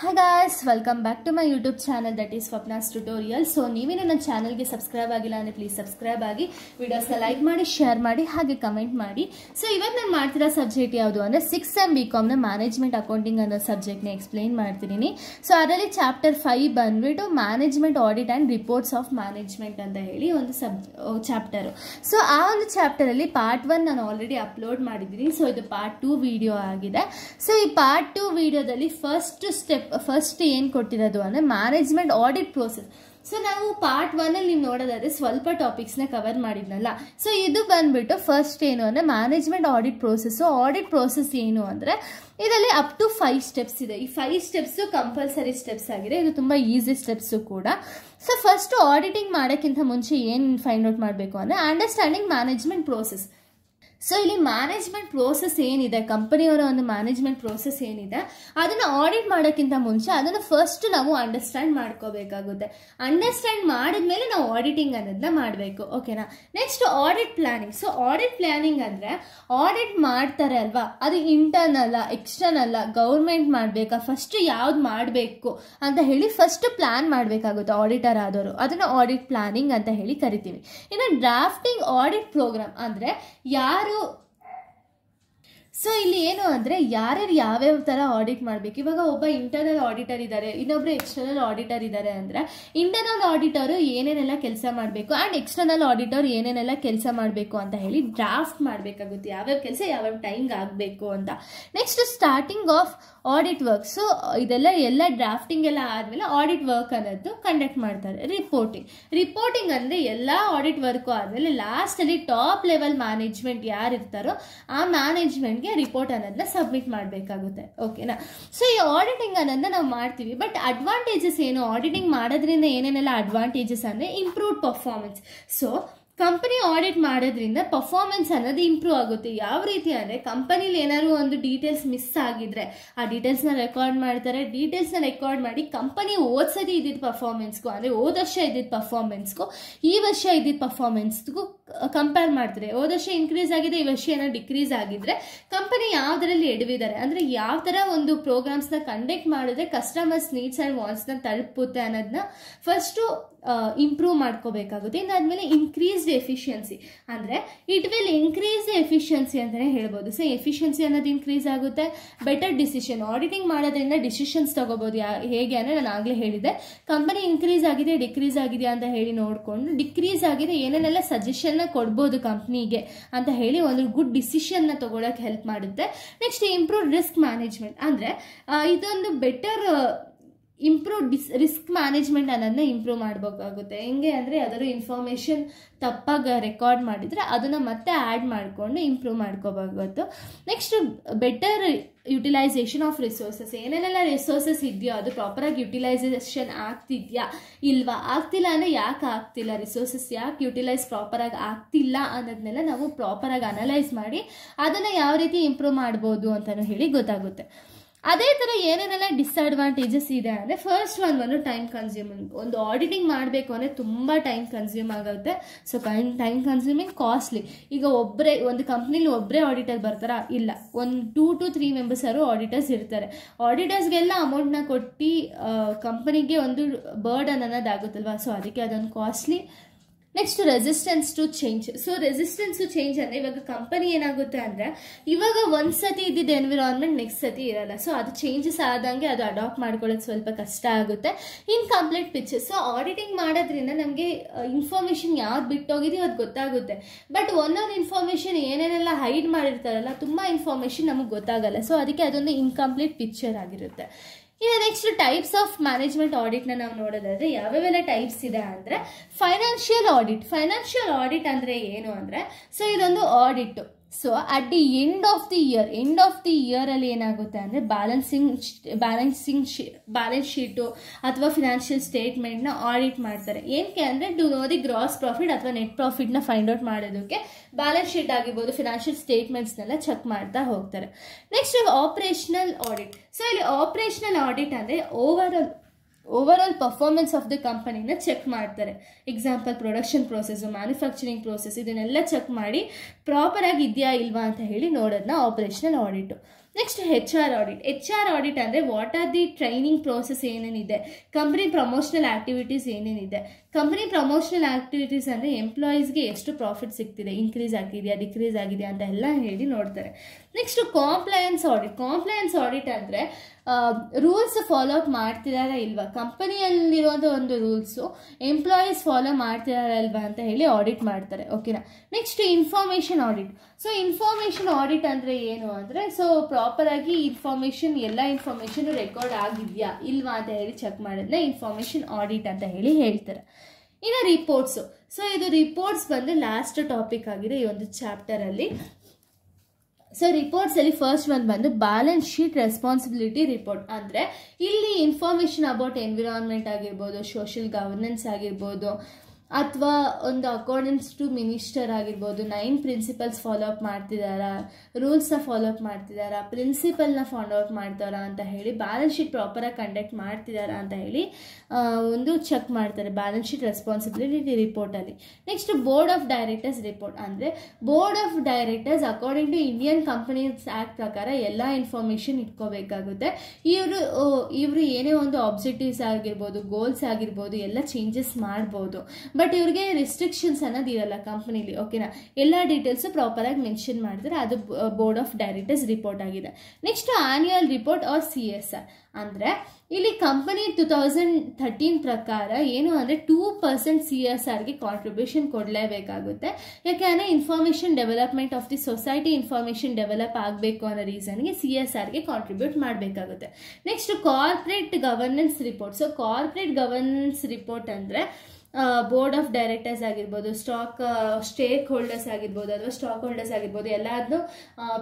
hi guys welcome back to my YouTube channel that is Swapna's tutorial so ನೀವೇ ನನ್ನ ಚಾನಲ್ಗೆ subscribe ಆಗಿಲ್ಲ ಅಂದರೆ ಪ್ಲೀಸ್ ಸಬ್ಸ್ಕ್ರೈಬ್ ಆಗಿ ವಿಡಿಯೋಸ್ನ ಲೈಕ್ ಮಾಡಿ ಶೇರ್ ಮಾಡಿ ಹಾಗೆ ಕಮೆಂಟ್ ಮಾಡಿ ಸೊ ಇವತ್ತು ನಾನು ಮಾಡ್ತಿರೋ ಸಬ್ಜೆಕ್ಟ್ ಯಾವುದು ಅಂದರೆ ಸಿಕ್ಸ್ ಎಮ್ ಬಿ ಕಾಮ್ನ ಮ್ಯಾನೇಜ್ಮೆಂಟ್ ಅಕೌಂಟಿಂಗ್ ಅನ್ನೋ ಸಬ್ಜೆಕ್ಟ್ನ ಎಕ್ಸ್ಪ್ಲೈನ್ ಮಾಡ್ತಿದ್ದೀನಿ ಸೊ ಅದರಲ್ಲಿ ಚಾಪ್ಟರ್ ಫೈವ್ ಬಂದ್ಬಿಟ್ಟು management audit and reports of management ಅಂತ ಹೇಳಿ ಒಂದು ಸಬ್ ಚಾಪ್ಟರು ಸೊ ಆ ಒಂದು ಚಾಪ್ಟರಲ್ಲಿ ಪಾರ್ಟ್ ಒನ್ ನಾನು ಆಲ್ರೆಡಿ ಅಪ್ಲೋಡ್ ಮಾಡಿದ್ದೀನಿ ಸೊ ಇದು ಪಾರ್ಟ್ ಟು ವಿಡಿಯೋ ಆಗಿದೆ ಸೊ ಈ ಪಾರ್ಟ್ ಟು ವಿಡಿಯೋದಲ್ಲಿ ಫಸ್ಟ್ ಸ್ಟೆಪ್ ಫಸ್ಟ್ ಏನು ಕೊಟ್ಟಿರೋದು ಅಂದರೆ ಮ್ಯಾನೇಜ್ಮೆಂಟ್ ಆಡಿಟ್ ಪ್ರೋಸೆಸ್ ಸೊ ನಾವು ಪಾರ್ಟ್ ಒನ್ನಲ್ಲಿ ನೀವು ನೋಡೋದಾದ್ರೆ ಸ್ವಲ್ಪ ಟಾಪಿಕ್ಸ್ನ ಕವರ್ ಮಾಡಿದ್ನಲ್ಲ ಸೊ ಇದು ಬಂದ್ಬಿಟ್ಟು ಫಸ್ಟ್ ಏನು ಅಂದರೆ management audit process audit process ಏನು ಅಂದರೆ ಇದರಲ್ಲಿ ಅಪ್ ಟು ಫೈವ್ ಸ್ಟೆಪ್ಸ್ ಇದೆ ಈ ಫೈವ್ ಸ್ಟೆಪ್ಸು ಕಂಪಲ್ಸರಿ ಸ್ಟೆಪ್ಸ್ ಆಗಿದೆ ಇದು ತುಂಬ ಈಸಿ ಸ್ಟೆಪ್ಸು ಕೂಡ ಸೊ ಫಸ್ಟ್ ಆಡಿಟಿಂಗ್ ಮಾಡೋಕ್ಕಿಂತ ಮುಂಚೆ ಏನು ಫೈಂಡ್ ಔಟ್ ಮಾಡಬೇಕು ಅಂದರೆ ಅಂಡರ್ಸ್ಟ್ಯಾಂಡಿಂಗ್ ಮ್ಯಾನೇಜ್ಮೆಂಟ್ ಪ್ರೋಸೆಸ್ ಸೊ ಇಲ್ಲಿ ಮ್ಯಾನೇಜ್ಮೆಂಟ್ ಪ್ರೋಸೆಸ್ ಏನಿದೆ ಕಂಪನಿಯವರ ಒಂದು ಮ್ಯಾನೇಜ್ಮೆಂಟ್ ಪ್ರೋಸೆಸ್ ಏನಿದೆ ಅದನ್ನು ಆಡಿಟ್ ಮಾಡೋಕ್ಕಿಂತ ಮುಂಚೆ ಅದನ್ನು ಫಸ್ಟ್ ನಾವು ಅಂಡರ್ಸ್ಟ್ಯಾಂಡ್ ಮಾಡ್ಕೋಬೇಕಾಗುತ್ತೆ ಅಂಡರ್ಸ್ಟ್ಯಾಂಡ್ ಮಾಡಿದ್ಮೇಲೆ ನಾವು ಆಡಿಟಿಂಗ್ ಅನ್ನೋದನ್ನ ಮಾಡಬೇಕು ಓಕೆನಾ next audit planning so audit planning ಅಂದರೆ ಆಡಿಟ್ ಮಾಡ್ತಾರೆ ಅಲ್ವಾ ಅದು ಇಂಟರ್ನಲ್ಲ ಎಕ್ಸ್ಟರ್ನಲ್ಲ ಗೌರ್ಮೆಂಟ್ ಮಾಡಬೇಕಾ ಫಸ್ಟ್ ಯಾವ್ದು ಮಾಡಬೇಕು ಅಂತ ಹೇಳಿ ಫಸ್ಟ್ ಪ್ಲಾನ್ ಮಾಡಬೇಕಾಗುತ್ತೆ ಆಡಿಟರ್ ಆದವರು ಅದನ್ನು ಆಡಿಟ್ ಪ್ಲಾನಿಂಗ್ ಅಂತ ಹೇಳಿ ಕರಿತೀವಿ ಇನ್ನು ಡ್ರಾಫ್ಟಿಂಗ್ ಆಡಿಟ್ ಪ್ರೋಗ್ರಾಮ್ ಅಂದರೆ ಯಾರು ಯಾರು ಸೊ ಇಲ್ಲಿ ಏನು ಅಂದರೆ ಯಾರ್ಯಾರು ಯಾವ್ಯಾವ ಥರ ಆಡಿಟ್ ಮಾಡಬೇಕು ಇವಾಗ ಒಬ್ಬ ಇಂಟರ್ನಲ್ ಆಡಿಟರ್ ಇದ್ದಾರೆ ಇನ್ನೊಬ್ಬರು ಎಕ್ಸ್ಟರ್ನಲ್ ಆಡಿಟರ್ ಇದ್ದಾರೆ ಅಂದರೆ ಇಂಟರ್ನಲ್ ಆಡಿಟರು ಏನೇನೆಲ್ಲ ಕೆಲಸ ಮಾಡಬೇಕು ಆ್ಯಂಡ್ ಎಕ್ಸ್ಟರ್ನಲ್ ಆಡಿಟರ್ ಏನೇನೆಲ್ಲ ಕೆಲಸ ಮಾಡಬೇಕು ಅಂತ ಹೇಳಿ ಡ್ರಾಫ್ಟ್ ಮಾಡಬೇಕಾಗುತ್ತೆ ಯಾವ್ಯಾವ ಕೆಲಸ ಯಾವ್ಯಾವ ಟೈಮ್ಗೆ ಆಗಬೇಕು ಅಂತ next starting of audit work so ಇದೆಲ್ಲ ಎಲ್ಲ ಡ್ರಾಫ್ಟಿಂಗ್ ಎಲ್ಲ ಆದಮೇಲೆ ಆಡಿಟ್ ವರ್ಕ್ ಅನ್ನೋದು ಕಂಡಕ್ಟ್ ಮಾಡ್ತಾರೆ ರಿಪೋರ್ಟಿಂಗ್ ರಿಪೋರ್ಟಿಂಗ್ ಅಂದರೆ ಎಲ್ಲ ಆಡಿಟ್ ವರ್ಕು ಆದಮೇಲೆ ಲಾಸ್ಟಲ್ಲಿ ಟಾಪ್ ಲೆವೆಲ್ ಮ್ಯಾನೇಜ್ಮೆಂಟ್ ಯಾರು ಇರ್ತಾರೋ ಆ ಮ್ಯಾನೇಜ್ಮೆಂಟ್ಗೆ ರಿಪೋರ್ಟ್ ಅನ್ನೋದನ್ನ ಸಬ್ಮಿಟ್ ಮಾಡಬೇಕಾಗುತ್ತೆ ಓಕೆನಾ ಸೊ ಈ ಆಡಿಟಿಂಗ್ ಅನ್ನೋದನ್ನ ನಾವು ಮಾಡ್ತೀವಿ ಬಟ್ ಅಡ್ವಾಂಟೇಜಸ್ ಏನು ಆಡಿಟಿಂಗ್ ಮಾಡೋದ್ರಿಂದ ಏನೇನೆಲ್ಲ ಅಡ್ವಾಂಟೇಜಸ್ ಅಂದರೆ improved performance so company audit ಮಾಡೋದ್ರಿಂದ ಪರ್ಫಾರ್ಮೆನ್ಸ್ ಅನ್ನೋದು ಇಂಪ್ರೂವ್ ಆಗುತ್ತೆ ಯಾವ ರೀತಿ ಅಂದರೆ ಕಂಪನಿಲಿ ಏನಾದ್ರು ಒಂದು ಡೀಟೇಲ್ಸ್ ಮಿಸ್ ಆಗಿದ್ರೆ ಆ ಡೀಟೇಲ್ಸ್ನ ರೆಕಾರ್ಡ್ ಮಾಡ್ತಾರೆ ಡೀಟೇಲ್ಸ್ನ ರೆಕಾರ್ಡ್ ಮಾಡಿ ಕಂಪನಿ ಓದ್ ಸರಿ ಇದ್ದಿದ್ದ ಪರ್ಫಾರ್ಮೆನ್ಸ್ಗೂ ಅಂದರೆ ಹೋದ ವರ್ಷ ಇದ್ದಿದ್ದ ಪರ್ಫಾರ್ಮೆನ್ಸ್ಗೂ ಈ ವರ್ಷ ಇದ್ದಿದ್ದ ಪರ್ಫಾರ್ಮೆನ್ಸ್ಗೂ ಕಂಪೇರ್ ಮಾಡ್ತಾರೆ ಹೋದ ವರ್ಷ ಇನ್ಕ್ರೀಸ್ ಆಗಿದೆ ಈ ವರ್ಷ ಏನೋ ಡಿಕ್ರೀಸ್ ಆಗಿದ್ರೆ ಕಂಪನಿ ಯಾವುದರಲ್ಲಿ ಎಡವಿದ್ದಾರೆ ಅಂದರೆ ಯಾವ ಥರ ಒಂದು ಪ್ರೋಗ್ರಾಮ್ಸ್ನ ಕಂಡಕ್ಟ್ ಮಾಡಿದ್ರೆ ಕಸ್ಟಮರ್ಸ್ ನೀಡ್ಸ್ ಆ್ಯಂಡ್ ವಾಂಟ್ಸ್ನ ತಲುಪುತ್ತೆ ಅನ್ನೋದನ್ನ ಫಸ್ಟು ಇಂಪ್ರೂವ್ ಮಾಡ್ಕೋಬೇಕಾಗುತ್ತೆ ಆದಮೇಲೆ ಇನ್ಕ್ರೀಸ್ಡ್ ಎಫಿಷಿಯನ್ಸಿ ಅಂದರೆ it will increase the efficiency ಅಂತಲೇ ಹೇಳ್ಬೋದು ಸೊ ಎಫಿಷಿಯನ್ಸಿ ಅನ್ನೋದು ಇನ್ಕ್ರೀಸ್ ಆಗುತ್ತೆ ಬೆಟರ್ ಡಿಸಿಷನ್ ಆಡಿಟಿಂಗ್ ಮಾಡೋದ್ರಿಂದ ಡಿಸಿಷನ್ಸ್ ತೊಗೋಬೋದು ಯಾ ಹೇಗೆ ಅಂದರೆ ನಾನು ಆಗಲೇ ಹೇಳಿದೆ ಕಂಪನಿ ಇನ್ಕ್ರೀಸ್ ಆಗಿದೆ ಡಿಕ್ರೀಸ್ ಆಗಿದೆಯಾ ಅಂತ ಹೇಳಿ ನೋಡಿಕೊಂಡು ಡಿಕ್ರೀಸ್ ಆಗಿದೆ ಏನೇನೆಲ್ಲ ಸಜೆಷನ್ನ ಕೊಡ್ಬೋದು ಕಂಪ್ನಿಗೆ ಅಂತ ಹೇಳಿ ಒಂದು ಗುಡ್ ಡಿಸಿಷನ್ನ ತೊಗೊಳಕ್ಕೆ ಹೆಲ್ಪ್ ಮಾಡುತ್ತೆ ನೆಕ್ಸ್ಟ್ ಇಂಪ್ರೂವ್ ರಿಸ್ಕ್ ಮ್ಯಾನೇಜ್ಮೆಂಟ್ ಅಂದರೆ ಇದೊಂದು better improve this risk management ಅನ್ನೋದನ್ನ ಇಂಪ್ರೂವ್ ಮಾಡಬೇಕಾಗುತ್ತೆ ಹೆಂಗೆ ಅಂದರೆ ಯಾವ್ದಾದ್ರು ಇನ್ಫಾರ್ಮೇಷನ್ ತಪ್ಪಾಗಿ ರೆಕಾರ್ಡ್ ಮಾಡಿದರೆ ಅದನ್ನು ಮತ್ತೆ ಆ್ಯಡ್ ಮಾಡಿಕೊಂಡು ಇಂಪ್ರೂವ್ ಮಾಡ್ಕೋಬೇಕಾಗುತ್ತೆ next better utilisation of resources ಏನೇನೆಲ್ಲ ರಿಸೋರ್ಸಸ್ ಇದೆಯೋ ಅದು ಪ್ರಾಪರಾಗಿ ಯುಟಿಲೈಸೇಷನ್ ಆಗ್ತಿದೆಯಾ ಇಲ್ವಾ ಆಗ್ತಿಲ್ಲ ಅಂದರೆ ಯಾಕೆ ಆಗ್ತಿಲ್ಲ ರಿಸೋರ್ಸಸ್ ಯಾಕೆ ಯುಟಿಲೈಸ್ ಪ್ರಾಪರಾಗಿ ಆಗ್ತಿಲ್ಲ ಅನ್ನೋದನ್ನೆಲ್ಲ ನಾವು ಪ್ರಾಪರಾಗಿ ಅನಲೈಸ್ ಮಾಡಿ ಅದನ್ನು ಯಾವ ರೀತಿ ಇಂಪ್ರೂವ್ ಮಾಡ್ಬೋದು ಅಂತಲೂ ಹೇಳಿ ಗೊತ್ತಾಗುತ್ತೆ ಅದೇ ಥರ ಏನೇನೆಲ್ಲ ಡಿಸ್ಅಡ್ವಾಂಟೇಜಸ್ ಇದೆ ಅಂದರೆ ಫಸ್ಟ್ ಒನ್ ಬಂದು ಟೈಮ್ ಕನ್ಸ್ಯೂಮಿಂಗ್ ಒಂದು ಆಡಿಟಿಂಗ್ ಮಾಡಬೇಕು ಅಂದರೆ ತುಂಬ ಟೈಮ್ ಕನ್ಸ್ಯೂಮ್ ಆಗುತ್ತೆ ಸೊ ಕೈನ್ ಟೈಮ್ ಕನ್ಸ್ಯೂಮಿಂಗ್ ಕಾಸ್ಟ್ಲಿ ಈಗ ಒಬ್ಬರೇ ಒಂದು ಕಂಪ್ನಿಲಿ ಒಬ್ಬರೇ ಆಡಿಟರ್ ಬರ್ತಾರಾ ಇಲ್ಲ ಒಂದು ಟೂ ಟು ತ್ರೀ ಮೆಂಬರ್ಸರು ಆಡಿಟರ್ಸ್ ಇರ್ತಾರೆ ಆಡಿಟರ್ಸ್ಗೆಲ್ಲ ಅಮೌಂಟ್ನ ಕೊಟ್ಟು ಕಂಪ್ನಿಗೆ ಒಂದು ಬರ್ಡನ್ ಅನ್ನೋದಾಗುತ್ತಲ್ವ ಸೊ ಅದಕ್ಕೆ ಅದೊಂದು costly next resistance to change so resistance to change ಅಂದರೆ ಇವಾಗ ಕಂಪನಿ ಏನಾಗುತ್ತೆ ಅಂದರೆ ಇವಾಗ ಒಂದು ಸತಿ ಇದ್ದಿದ್ದು ಎನ್ವಿರಾನ್ಮೆಂಟ್ ನೆಕ್ಸ್ಟ್ ಸತಿ ಇರಲ್ಲ ಸೊ ಅದು ಚೇಂಜಸ್ ಆದಂಗೆ ಅದು ಅಡಾಪ್ಟ್ ಮಾಡ್ಕೊಳ್ಳೋದು ಸ್ವಲ್ಪ ಕಷ್ಟ ಆಗುತ್ತೆ ಇನ್ಕಂಪ್ಲೀಟ್ ಪಿಚ್ ಸೊ ಆಡಿಟಿಂಗ್ ಮಾಡೋದ್ರಿಂದ ನಮಗೆ ಇನ್ಫಾರ್ಮೇಷನ್ ಯಾವ್ದು ಬಿಟ್ಟೋಗಿದೆಯೋ ಅದು ಗೊತ್ತಾಗುತ್ತೆ ಬಟ್ ಒಂದೊಂದು ಇನ್ಫಾರ್ಮೇಷನ್ ಏನೇನೆಲ್ಲ ಹೈಡ್ ಮಾಡಿರ್ತಾರಲ್ಲ ತುಂಬ ಇನ್ಫಾರ್ಮೇಷನ್ ನಮಗೆ ಗೊತ್ತಾಗಲ್ಲ ಸೊ ಅದಕ್ಕೆ ಅದೊಂದು ಇನ್ಕಂಪ್ಲೀಟ್ ಪಿಕ್ಚರ್ ಆಗಿರುತ್ತೆ ಇನ್ನು ನೆಕ್ಸ್ಟ್ ಟೈಪ್ಸ್ ಆಫ್ ಮ್ಯಾನೇಜ್ಮೆಂಟ್ ಆಡಿಟ್ನ ನಾವು ನೋಡೋದಾದ್ರೆ ಯಾವ್ಯಾವೆಲ್ಲ ಟೈಪ್ಸ್ ಇದೆ ಅಂದರೆ ಫೈನಾನ್ಷಿಯಲ್ ಆಡಿಟ್ ಫೈನಾನ್ಷಿಯಲ್ ಆಡಿಟ್ ಅಂದರೆ ಏನು ಅಂದರೆ ಸೊ ಇದೊಂದು audit so at the end of the year end of the ಇಯರಲ್ಲಿ ಏನಾಗುತ್ತೆ ಅಂದರೆ ಬ್ಯಾಲೆನ್ಸಿಂಗ್ ಬ್ಯಾಲೆನ್ಸಿಂಗ್ ಬ್ಯಾಲೆನ್ಸ್ ಶೀಟು ಅಥವಾ ಫಿನಾನ್ಷಿಯಲ್ ಸ್ಟೇಟ್ಮೆಂಟ್ನ ಆಡಿಟ್ ಮಾಡ್ತಾರೆ ಏನಕ್ಕೆ ಅಂದರೆ to know the gross profit ಅಥವಾ ನೆಟ್ ಪ್ರಾಫಿಟ್ನ ಫೈಂಡ್ ಔಟ್ ಮಾಡೋದಕ್ಕೆ ಬ್ಯಾಲೆನ್ಸ್ ಶೀಟ್ ಆಗಿರ್ಬೋದು ಫಿನಾನ್ಷಿಯಲ್ ಸ್ಟೇಟ್ಮೆಂಟ್ಸ್ನೆಲ್ಲ ಚೆಕ್ ಮಾಡ್ತಾ ಹೋಗ್ತಾರೆ ನೆಕ್ಸ್ಟ್ ಆಪರೇಷನಲ್ ಆಡಿಟ್ ಸೊ ಇಲ್ಲಿ ಆಪರೇಷನಲ್ ಆಡಿಟ್ ಅಂದರೆ over all over all performance of the ಕಂಪನಿನ ಚೆಕ್ ಮಾಡ್ತಾರೆ example production process manufacturing process ಇದನ್ನೆಲ್ಲ ಚೆಕ್ ಮಾಡಿ ಪ್ರಾಪರಾಗಿ ಇದೆಯಾ ಇಲ್ವಾ ಅಂತ ಹೇಳಿ ನೋಡೋದನ್ನ operational audit next H R audit H R audit ಅಂದರೆ what are the training process ಏನೇನಿದೆ ಕಂಪ್ನಿ ಪ್ರಮೋಷನಲ್ ಆ್ಯಕ್ಟಿವಿಟೀಸ್ ಏನೇನಿದೆ ಕಂಪ್ನಿ ಪ್ರಮೋಷನಲ್ ಆಕ್ಟಿವಿಟೀಸ್ ಅಂದರೆ ಎಂಪ್ಲಾಯೀಸ್ಗೆ ಎಷ್ಟು ಪ್ರಾಫಿಟ್ ಸಿಗ್ತಿದೆ ಇನ್ಕ್ರೀಸ್ ಆಗಿದೆಯಾ ಡಿಕ್ರೀಸ್ ಆಗಿದೆಯಾ ಅಂತ ಎಲ್ಲ ಹೇಳಿ ನೋಡ್ತಾರೆ next compliance audit compliance audit ಅಂದರೆ ರೂಲ್ಸ್ ಫಾಲೋ ಅಪ್ ಮಾಡ್ತಿದಾರಾ ಇಲ್ವಾ ಕಂಪನಿಯಲ್ಲಿರೋದ ಒಂದು ರೂಲ್ಸು ಎಂಪ್ಲಾಯೀಸ್ ಫಾಲೋ ಮಾಡ್ತಿದಾರಾ ಇಲ್ವಾ ಅಂತ ಹೇಳಿ ಆಡಿಟ್ ಮಾಡ್ತಾರೆ ಓಕೆನಾ next information audit so information audit ಅಂದರೆ ಏನು ಅಂದರೆ ಸೊ ಪ್ರಾಪರಾಗಿ ಇನ್ಫಾರ್ಮೇಷನ್ ಎಲ್ಲ ಇನ್ಫಾರ್ಮೇಷನು ರೆಕಾರ್ಡ್ ಆಗಿದೆಯಾ ಇಲ್ವಾ ಅಂತ ಹೇಳಿ ಚೆಕ್ ಮಾಡೋದನ್ನ ಇನ್ಫಾರ್ಮೇಷನ್ ಆಡಿಟ್ ಅಂತ ಹೇಳಿ ಹೇಳ್ತಾರೆ ಇನ್ನು ರಿಪೋರ್ಟ್ಸು ಸೊ ಇದು ರಿಪೋರ್ಟ್ಸ್ ಬಂದು ಲಾಸ್ಟ್ ಟಾಪಿಕ್ ಆಗಿದೆ ಈ ಒಂದು ಚಾಪ್ಟರಲ್ಲಿ ಸೊ ರಿಪೋರ್ಟ್ಸಲ್ಲಿ ಫಸ್ಟ್ ಒಂದು ಬಂದು ಬ್ಯಾಲೆನ್ಸ್ ಶೀಟ್ ರೆಸ್ಪಾನ್ಸಿಬಿಲಿಟಿ ರಿಪೋರ್ಟ್ ಅಂದರೆ ಇಲ್ಲಿ ಇನ್ಫಾರ್ಮೇಷನ್ ಅಬೌಟ್ ಎನ್ವಿರಾನ್ಮೆಂಟ್ ಆಗಿರ್ಬೋದು ಸೋಷಿಯಲ್ ಗವರ್ನೆನ್ಸ್ ಆಗಿರ್ಬೋದು ಅಥವಾ ಒಂದು ಅಕಾರ್ಡೆನ್ಸ್ ಟು ಮಿನಿಸ್ಟರ್ ಆಗಿರ್ಬೋದು ನೈನ್ ಪ್ರಿನ್ಸಿಪಲ್ಸ್ ಫಾಲೋ ಅಪ್ ಮಾಡ್ತಿದ್ದಾರಾ ರೂಲ್ಸ್ನ ಫಾಲೋ ಅಪ್ ಮಾಡ್ತಿದ್ದಾರಾ ಪ್ರಿನ್ಸಿಪಲ್ನ ಫಾಲೋ ಅಪ್ ಮಾಡ್ತಾರಾ ಅಂತ ಹೇಳಿ ಬ್ಯಾಲೆನ್ಸ್ ಶೀಟ್ ಪ್ರಾಪರಾಗಿ ಕಂಡಕ್ಟ್ ಮಾಡ್ತಿದ್ದಾರಾ ಅಂತ ಹೇಳಿ ಒಂದು ಚೆಕ್ ಮಾಡ್ತಾರೆ ಬ್ಯಾಲೆನ್ಸ್ ಶೀಟ್ ರೆಸ್ಪಾನ್ಸಿಬಿಲಿಟಿ ರಿಪೋರ್ಟಲ್ಲಿ next board of directors report ಅಂದರೆ board of directors according to Indian companies act ಪ್ರಕಾರ ಎಲ್ಲ ಇನ್ಫಾರ್ಮೇಷನ್ ಇಟ್ಕೋಬೇಕಾಗುತ್ತೆ ಇವರು ಇವರು ಏನೇ ಒಂದು ಆಬ್ಜೆಕ್ಟಿವ್ಸ್ ಆಗಿರ್ಬೋದು ಗೋಲ್ಸ್ ಆಗಿರ್ಬೋದು ಎಲ್ಲ ಚೇಂಜಸ್ ಮಾಡ್ಬೋದು ಬಟ್ ಇವ್ರಿಗೆ ರೆಸ್ಟ್ರಿಕ್ಷನ್ಸ್ ಅನ್ನೋದು ಇರಲ್ಲ ಕಂಪ್ನಿಲಿ ಓಕೆನಾ ಎಲ್ಲ ಡೀಟೇಲ್ಸು ಪ್ರಾಪರಾಗಿ ಮೆನ್ಷನ್ ಮಾಡಿದ್ರೆ ಅದು ಬೋರ್ಡ್ ಆಫ್ ಡೈರೆಕ್ಟರ್ಸ್ ರಿಪೋರ್ಟ್ ಆಗಿದೆ next annual report R C S R ಅಂದರೆ ಇಲ್ಲಿ ಕಂಪನಿ ಟು ತೌಸಂಡ್ ಥರ್ಟೀನ್ ಪ್ರಕಾರ ಏನು ಅಂದರೆ ಟೂ ಪರ್ಸೆಂಟ್ ಸಿ ಎಸ್ ಆರ್ಗೆ ಕಾಂಟ್ರಿಬ್ಯೂಷನ್ ಕೊಡಲೇಬೇಕಾಗುತ್ತೆ ಯಾಕೆಂದರೆ information development of the society information develop ಆಗಬೇಕು ಅನ್ನೋ ರೀಸನ್ಗೆ ಸಿ ಎಸ್ ಆರ್ಗೆ ಕಾಂಟ್ರಿಬ್ಯೂಟ್ ಮಾಡಬೇಕಾಗುತ್ತೆ next corporate governance report so corporate governance report ಅಂದರೆ ಬೋರ್ಡ್ ಆಫ್ ಡೈರೆಕ್ಟರ್ಸ್ ಆಗಿರ್ಬೋದು ಸ್ಟಾಕ್ ಸ್ಟೇಕ್ ಹೋಲ್ಡರ್ಸ್ ಆಗಿರ್ಬೋದು ಅಥವಾ ಸ್ಟಾಕ್ ಹೋಲ್ಡರ್ಸ್ ಆಗಿರ್ಬೋದು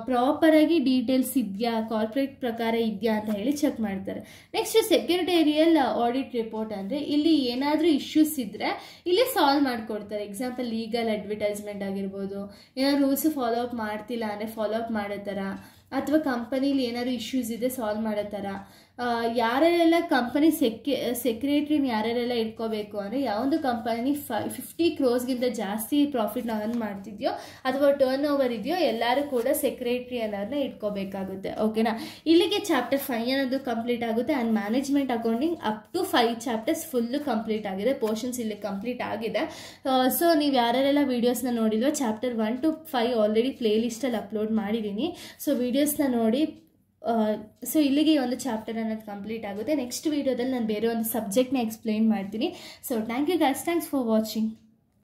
ಪ್ರಾಪರ್ ಆಗಿ ಡೀಟೇಲ್ಸ್ ಇದೆಯಾ ಕಾರ್ಪೊರೇಟ್ ಪ್ರಕಾರ ಇದೆಯಾ ಅಂತ ಹೇಳಿ ಚೆಕ್ ಮಾಡ್ತಾರೆ ನೆಕ್ಸ್ಟ್ ಸೆಕ್ರೆಟೇರಿಯಲ್ ಆಡಿಟ್ ರಿಪೋರ್ಟ್ ಅಂದರೆ ಇಲ್ಲಿ ಏನಾದರೂ ಇಶ್ಯೂಸ್ ಇದ್ದರೆ ಇಲ್ಲಿ ಸಾಲ್ವ್ ಮಾಡ್ಕೊಡ್ತಾರೆ ಎಕ್ಸಾಂಪಲ್ ಲೀಗಲ್ ಅಡ್ವರ್ಟೈಸ್ಮೆಂಟ್ ಆಗಿರ್ಬೋದು ಏನೋ ರೂಲ್ಸ್ ಫಾಲೋ ಅಪ್ ಮಾಡ್ತಿಲ್ಲ ಅಂದರೆ ಫಾಲೋ ಅಪ್ ಮಾಡೋ ಥರ ಅಥವಾ ಕಂಪನಿಲಿ ಏನಾದ್ರು ಇಶ್ಯೂಸ್ ಇದೆ ಸಾಲ್ವ್ ಮಾಡೋ ಥರ ಯಾರೆಲ್ಲ ಕಂಪನಿ ಸೆಕೆ ಸೆಕ್ರೆಟ್ರಿನ ಯಾರ್ಯಾರೆಲ್ಲ ಇಟ್ಕೋಬೇಕು ಅಂದರೆ ಯಾವೊಂದು ಕಂಪನಿ ಫೈ ಫಿಫ್ಟಿ ಕ್ರೋಸ್ಗಿಂತ ಜಾಸ್ತಿ ಪ್ರಾಫಿಟ್ನ ಅರ್ನ್ ಮಾಡ್ತಿದ್ಯೋ ಅಥವಾ ಟರ್ನ್ ಓವರ್ ಇದೆಯೋ ಎಲ್ಲರೂ ಕೂಡ ಸೆಕ್ರೆಟ್ರಿ ಅನ್ನೋದನ್ನ ಇಟ್ಕೋಬೇಕಾಗುತ್ತೆ ಓಕೆನಾ ಇಲ್ಲಿಗೆ ಚಾಪ್ಟರ್ ಫೈವ್ ಅನ್ನೋದು ಕಂಪ್ಲೀಟ್ ಆಗುತ್ತೆ and management accounting up to five chapters full complete ಆಗಿದೆ ಪೋರ್ಷನ್ಸ್ ಇಲ್ಲಿ ಕಂಪ್ಲೀಟ್ ಆಗಿದೆ ಸೊ ನೀವು ಯಾರ್ಯಾರೆಲ್ಲ ವೀಡಿಯೋಸ್ನ ನೋಡಿದ್ರೋ chapter one two five already play ಲಿಸ್ಟಲ್ಲಿ ಅಪ್ಲೋಡ್ ಮಾಡಿದ್ದೀನಿ ಸೊ ವೀಡಿಯೋಸ್ನ ನೋಡಿ ಸೊ ಇಲ್ಲಿಗೆ ಈ ಒಂದು ಚಾಪ್ಟರ್ ಅನ್ನೋದು ಕಂಪ್ಲೀಟ್ ಆಗುತ್ತೆ ನೆಕ್ಸ್ಟ್ ವೀಡಿಯೋದಲ್ಲಿ ನಾನು ಬೇರೆ ಒಂದು ಸಬ್ಜೆಕ್ಟ್ನ ಎಕ್ಸ್ಪ್ಲೈನ್ ಮಾಡ್ತೀನಿ so thank you guys thanks for watching